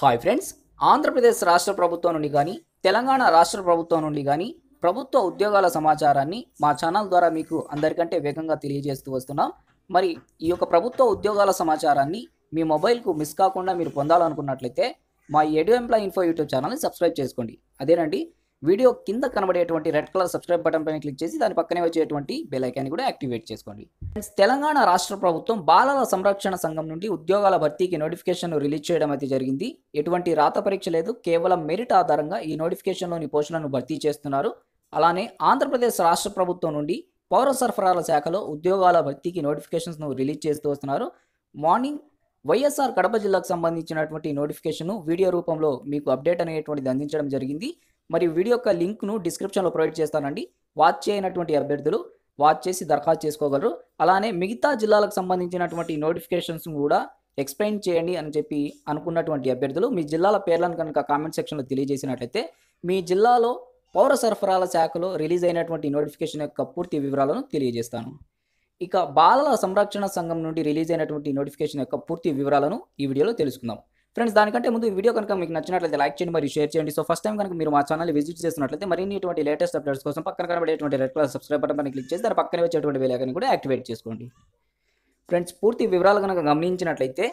hi friends Andhra Pradesh రాష్ట్ర ప్రభుత్వం నుండి కానీ తెలంగాణ రాష్ట్ర ప్రభుత్వం నుండి కానీ ప్రభుత్వ ఉద్యోగాల సమాచారాన్ని మా ఛానల్ ద్వారా మీకు అందరికంటే వేగంగా తెలియజేస్తూ వస్తున్నాం మరి ఈ యొక్క ప్రభుత్వ ఉద్యోగాల సమాచారాన్ని మీ మొబైల్కు మిస్ కాకుండా మీరు పొందాలనుకున్నట్లయితే మా ఎడు ఎంప్లాయ్ ఇన్ఫో యూట్యూబ్ ఛానల్ని సబ్స్క్రైబ్ చేసుకోండి అదేనండి వీడియో కింద కనబడేటువంటి రెడ్ కలర్ సబ్స్క్రైబ్ బటన్ పైన క్లిక్ చేసి దాని పక్కనే వచ్చేటువంటి బెల్ ఐకాన్ని కూడా యాక్టివేట్ చేసుకోండి తెలంగాణ రాష్ట్ర ప్రభుత్వం బాలల సంరక్షణ సంఘం నుండి ఉద్యోగాల భర్తీకి నోటిఫికేషన్ రిలీజ్ చేయడం అయితే జరిగింది ఎటువంటి రాత పరీక్ష లేదు కేవలం మెరిట్ ఆధారంగా ఈ నోటిఫికేషన్లోని పోస్టులను భర్తీ చేస్తున్నారు అలానే ఆంధ్రప్రదేశ్ రాష్ట్ర ప్రభుత్వం నుండి పౌర సరఫరాల శాఖలో ఉద్యోగాల భర్తీకి నోటిఫికేషన్స్ను రిలీజ్ చేస్తూ వస్తున్నారు మార్నింగ్ వైఎస్ఆర్ కడప జిల్లాకు సంబంధించినటువంటి నోటిఫికేషన్ వీడియో రూపంలో మీకు అప్డేట్ అనేటువంటిది అందించడం జరిగింది మరియు వీడియో యొక్క లింక్ను డిస్క్రిప్షన్లో ప్రొవైడ్ చేస్తానండి వాచ్ చేయనటువంటి అభ్యర్థులు వాచ్ చేసి దరఖాస్తు చేసుకోగలరు అలానే మిగతా జిల్లాలకు సంబంధించినటువంటి నోటిఫికేషన్స్ కూడా ఎక్స్ప్లెయిన్ చేయండి అని చెప్పి అనుకున్నటువంటి అభ్యర్థులు మీ జిల్లాల పేర్లను కనుక కామెంట్ సెక్షన్లో తెలియజేసినట్లయితే మీ జిల్లాలో పౌర సరఫరాల శాఖలో రిలీజ్ అయినటువంటి నోటిఫికేషన్ యొక్క పూర్తి వివరాలను తెలియజేస్తాను ఇక బాలల సంరక్షణ సంఘం నుండి రిలీజ్ అయినటువంటి నోటిఫికేషన్ యొక్క పూర్తి వివరాలను ఈ వీడియోలో తెలుసుకుందాం ఫ్రెండ్స్ దానికంటే ముందు ఈ వీడియో కనుక మీకు నచ్చినట్లయితే లైక్ చేయండి మరియు షేర్ చేయండి సో ఫస్ట్ టైం కనుక మీరు మా ఛానల్ విజిట్ చేసినట్లయితే మరి ఇటువంటి లేటెస్ట్ అప్డేట్స్ కోసం పక్కన కనబడేటువంటి రెడ్ కలర్ సబ్స్క్రైబ్ బటన్ పైన క్లిక్ చేసి దాని పక్కన వచ్చేటువంటి వేలాకని కూడా యాక్టివేట్ చేసుకోండి ఫ్రెండ్స్ పూర్తి వివరాలు కనుక గమనించినట్లయితే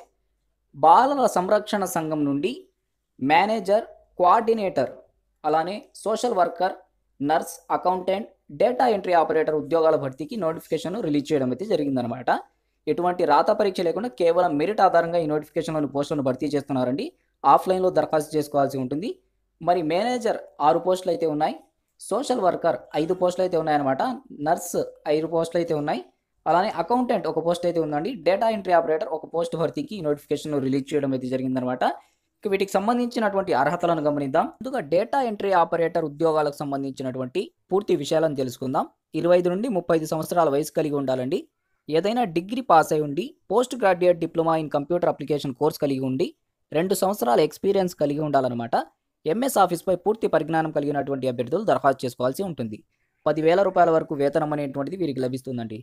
బాలల సంరక్షణ సంఘం నుండి మేనేజర్ కోఆర్డినేటర్ అలానే social worker nurse accountant data entry operator ఉద్యోగాల భర్తీకి నోటిఫికేషన్ రిలీజ్ చేయడం అయితే జరిగిందనమాట ఎటువంటి రాత పరీక్ష లేకుండా కేవలం మెరిట్ ఆధారంగా ఈ నోటిఫికేషన్లోని పోస్టులను భర్తీ చేస్తున్నారండి ఆఫ్లైన్లో దరఖాస్తు చేసుకోవాల్సి ఉంటుంది మరి మేనేజర్ ఆరు పోస్టులు అయితే ఉన్నాయి సోషల్ వర్కర్ ఐదు పోస్టులు అయితే ఉన్నాయన్నమాట నర్స్ ఐదు పోస్టులు అయితే ఉన్నాయి అలానే అకౌంటెంట్ ఒక పోస్ట్ అయితే ఉందండి డేటా ఎంట్రీ ఆపరేటర్ ఒక పోస్ట్ భర్తీకి నోటిఫికేషన్ రిలీజ్ చేయడం అయితే జరిగిందనమాట వీటికి సంబంధించినటువంటి అర్హతలను గమనిద్దాం ముందుగా డేటా ఎంట్రీ ఆపరేటర్ ఉద్యోగాలకు సంబంధించినటువంటి పూర్తి విషయాలను తెలుసుకుందాం ఇరవై ఐదు నుండి ముప్పై ఐదు సంవత్సరాల వయసు కలిగి ఉండాలండి ఏదైనా డిగ్రీ పాస్ అయి ఉండి post graduate diploma in computer application course కలిగి ఉండి రెండు సంవత్సరాల ఎక్స్పీరియన్స్ కలిగి ఉండాలన్నమాట ఎంఎస్ ఆఫీస్పై పూర్తి పరిజ్ఞానం కలిగినటువంటి అభ్యర్థులు దరఖాస్తు చేసుకోవాల్సి ఉంటుంది పదివేల రూపాయల వరకు వేతనం అనేటువంటిది వీరికి లభిస్తుందండి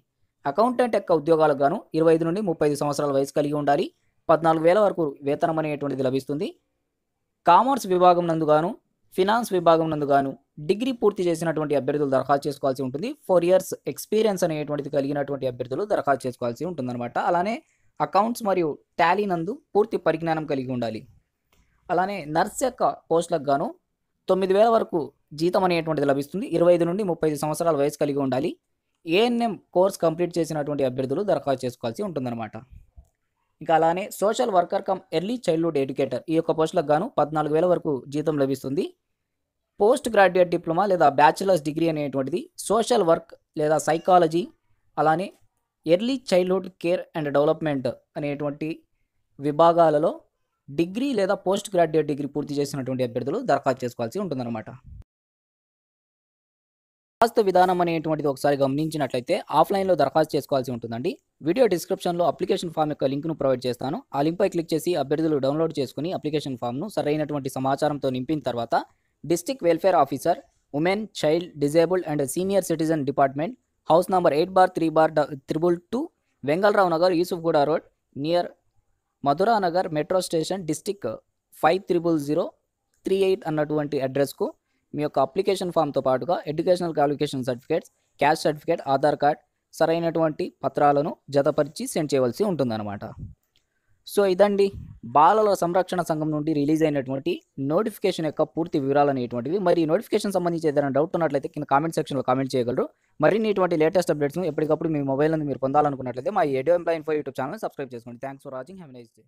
అకౌంటెంట్ యొక్క ఉద్యోగాలకు గాను ఇరవై ఐదు నుండి ముప్పై ఐదు సంవత్సరాల వయసు కలిగి ఉండాలి పద్నాలుగు వేల వరకు వేతనం అనేటువంటిది లభిస్తుంది కామర్స్ విభాగం నందుగాను ఫినాన్స్ విభాగం నందు గాను డిగ్రీ పూర్తి చేసినటువంటి అభ్యర్థులు దరఖాస్తు చేసుకోవాల్సి ఉంటుంది ఫోర్ ఇయర్స్ ఎక్స్పీరియన్స్ అనేటువంటిది కలిగినటువంటి అభ్యర్థులు దరఖాస్తు చేసుకోవాల్సి ఉంటుందన్నమాట అలానే అకౌంట్స్ మరియు టాలీ నందు పూర్తి పరిజ్ఞానం కలిగి ఉండాలి అలానే నర్స్ యొక్క పోస్టులకు గాను తొమ్మిది వేల వరకు జీతం అనేటువంటిది లభిస్తుంది ఇరవై ఐదు నుండి ముప్పై ఐదు సంవత్సరాల వయసు కలిగి ఉండాలి ఏఎన్ఎం కోర్స్ కంప్లీట్ చేసినటువంటి అభ్యర్థులు దరఖాస్తు చేసుకోవాల్సి ఉంటుందన్నమాట ఇంకా అలానే social worker come early childhood educator ఈ యొక్క పోస్టులకు గాను పద్నాలుగు వేల వరకు జీతం లభిస్తుంది పోస్ట్ గ్రాడ్యుయేట్ డిప్లొమా లేదా బ్యాచిలర్స్ డిగ్రీ అనేటువంటిది సోషల్ వర్క్ లేదా సైకాలజీ అలానే early childhood care and development అనేటువంటి విభాగాలలో డిగ్రీ లేదా పోస్ట్ గ్రాడ్యుయేట్ డిగ్రీ పూర్తి చేసినటువంటి అభ్యర్థులు దరఖాస్తు చేసుకోవాల్సి ఉంటుందన్నమాట దరఖాస్తు విధానం అనేటువంటిది ఒకసారి గమనించినట్లయితే ఆఫ్లైన్లో దరఖాస్తు చేసుకోవాల్సి ఉంటుందండి వీడియో డిస్క్రిప్షన్లో అప్లికేషన్ ఫామ్ యొక్క లింక్ను ప్రొవైడ్ చేస్తాను ఆ లింక్పై క్లిక్ చేసి అభ్యర్థులు డౌన్లోడ్ చేసుకుని అప్లికేషన్ ఫామ్ను సరైనటువంటి సమాచారంతో నింపిన తర్వాత district welfare officer women child disabled and senior citizen department house number eight bar three bar triple two Vengalrao Nagar Yousufguda road near Madhura Nagar metro station district five triple zero three eight అన్నటువంటి అడ్రస్కు మీ యొక్క అప్లికేషన్ ఫామ్తో పాటుగా educational qualification certificates caste certificate Aadhaar card సరైనటువంటి పత్రాలను జతపరిచి send చేయవలసి ఉంటుందన్నమాట సో ఇదండి బాలల సంరక్షణ సంఘం నుండి రిలీజ్ అయినటువంటి నోటిఫికేషన్ యొక్క పూర్తి వివరాలు అనేటువంటివి మరి ఈ నోటిఫికేషన్ సంబంధించి ఏదైనా డౌట్ ఉన్నట్లయితే కింద కామెంట్ సెక్షన్లో కామెంట్ చేయగలరు మరిన్ని ఇటువంటి లేటెస్ట్ అప్డేట్స్ను ఎప్పటికప్పుడు మీ మొబైల్ నుండి మీరు పొందాలనుకున్నట్లయితే మా ఏడియో employ info YouTube channel subscribe చేసుకోండి thanks for watching have nice day